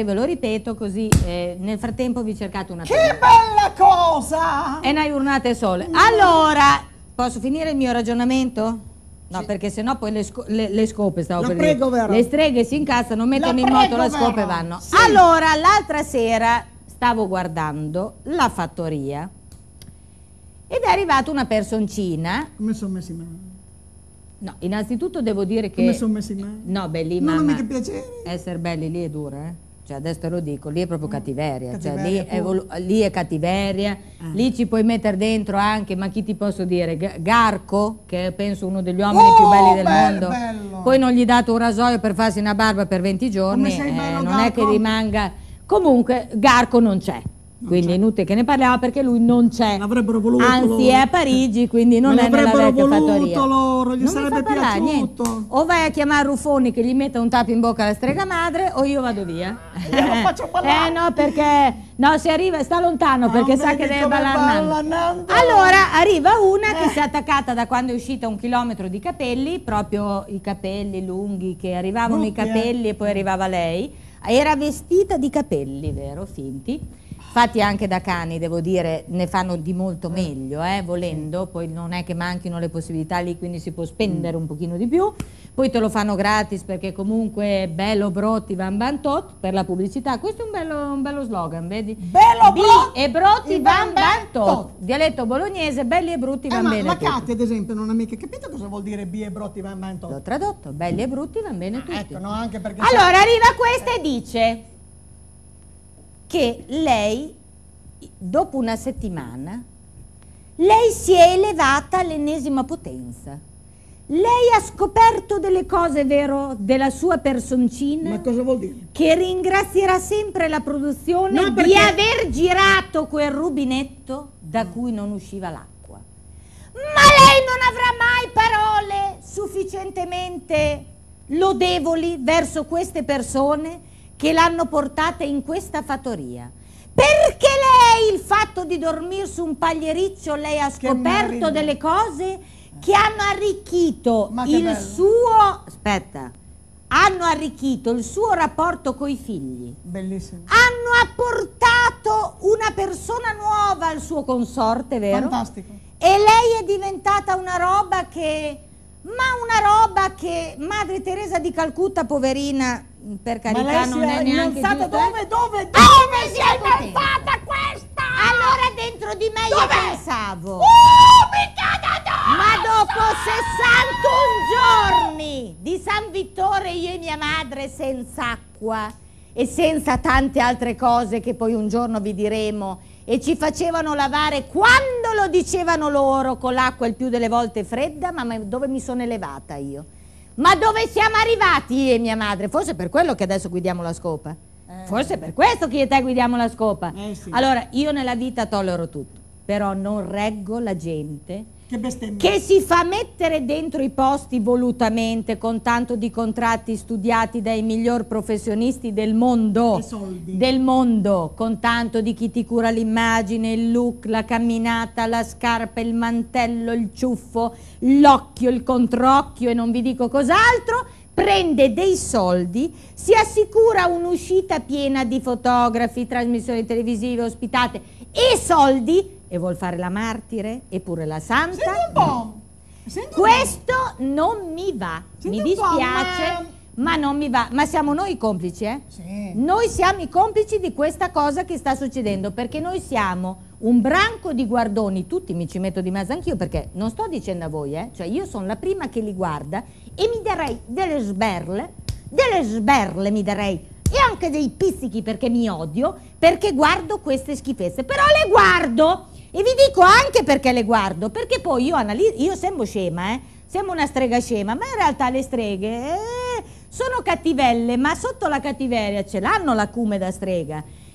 Ve lo ripeto così, eh, nel frattempo vi cercate una... Che tenda. bella cosa! E ne urnate sole. Allora, posso finire il mio ragionamento? No, sì. perché sennò poi le, sco le, le scope, stavo per prego, dire. Le streghe si incastrano, mettono la in moto la scope e vanno. Sì. Allora, l'altra sera stavo guardando la fattoria ed è arrivata una personcina... Come sono messi male? No, innanzitutto devo dire che... Come sono messi male? No, belli, no, Non mi piacere? Essere belli lì è dura, eh? cioè adesso lo dico, lì è proprio cattiveria, mm, cattiveria cioè, lì, è lì, è cattiveria, ah. lì ci puoi mettere dentro anche, ma chi ti posso dire, Garco, che è penso uno degli uomini oh, più belli del bello, mondo, bello. poi non gli date un rasoio per farsi una barba per 20 giorni, eh, bello, eh, non Garco. è che rimanga, comunque Garco non c'è. Quindi è inutile che ne parliamo perché lui non c'è. L'avrebbero voluto. Anzi, è a Parigi, quindi non è nella vecchia voluto fattoria. Loro, gli non sarebbe parlare, piaciuto. Niente. O vai a chiamare Ruffoni che gli metta un tappo in bocca alla strega madre o io vado via. Io lo faccio ballare. Eh no, perché no, se arriva sta lontano Ma perché sa che deve ballare. Allora arriva una che eh. si è attaccata da quando è uscita un chilometro di capelli, proprio i capelli lunghi che arrivavano Butti, i capelli eh. e poi arrivava lei era vestita di capelli, vero? Finti. Fatti anche da cani, devo dire, ne fanno di molto meglio, eh, volendo, poi non è che manchino le possibilità lì, quindi si può spendere mm. un pochino di più poi te lo fanno gratis perché comunque è bello brotti van bantot per la pubblicità. Questo è un bello, un bello slogan, vedi? Bello bro- e brotti van, van bantot. Dialetto bolognese, belli e brutti eh, van ma, bene. Ma Katia ad esempio non ha mica capito cosa vuol dire B e brotti van bantot. L'ho tradotto, belli e brutti van bene ah, tutti. Ecco, no, anche perché allora arriva questa e dice che lei dopo una settimana lei si è elevata all'ennesima potenza. Lei ha scoperto delle cose, vero, della sua personcina? Ma cosa vuol dire? Che ringrazierà sempre la produzione no, perché... di aver girato quel rubinetto da cui non usciva l'acqua. Ma lei non avrà mai parole sufficientemente lodevoli verso queste persone che l'hanno portata in questa fattoria. Perché lei il fatto di dormire su un pagliericcio, lei ha scoperto delle cose che hanno arricchito che il bello. suo aspetta hanno arricchito il suo rapporto coi figli bellissimo hanno apportato una persona nuova al suo consorte vero? fantastico e lei è diventata una roba che ma una roba che Madre Teresa di Calcutta poverina per carità non è, è neanche giusta eh? dove, dove, dove, dove si è inventata questa? allora dentro di me Dov'è? io pensavo uh! 61 giorni di San Vittore io e mia madre senza acqua e senza tante altre cose che poi un giorno vi diremo e ci facevano lavare quando lo dicevano loro con l'acqua il più delle volte fredda, ma dove mi sono elevata io? Ma dove siamo arrivati io e mia madre? Forse per quello che adesso guidiamo la scopa. Eh. Forse per questo che io e te guidiamo la scopa. Eh sì. Allora, io nella vita tollero tutto, però non reggo la gente che, bestemmia. che si fa mettere dentro i posti volutamente con tanto di contratti studiati dai miglior professionisti del mondo, del mondo con tanto di chi ti cura l'immagine, il look, la camminata, la scarpa, il mantello, il ciuffo, l'occhio, il controcchio e non vi dico cos'altro, prende dei soldi, si assicura un'uscita piena di fotografi, trasmissioni televisive, ospitate e soldi e vuol fare la martire e pure la santa. Senti un po'. Senti Questo un po'. non mi va, Senti mi dispiace, ma... ma... non mi va. Ma siamo noi i complici, eh? Sì. Noi siamo i complici di questa cosa che sta succedendo, perché noi siamo un branco di guardoni, tutti mi ci metto di mezzo anch'io, perché non sto dicendo a voi, eh? Cioè io sono la prima che li guarda e mi darei delle sberle, delle sberle mi darei e anche dei pizzichi perché mi odio, perché guardo queste schifezze, però le guardo e vi dico anche perché le guardo, perché poi io analizzo, io sembro scema, eh? sembro una strega scema, ma in realtà le streghe eh, sono cattivelle, ma sotto la cattiveria ce l'hanno l'acume da strega.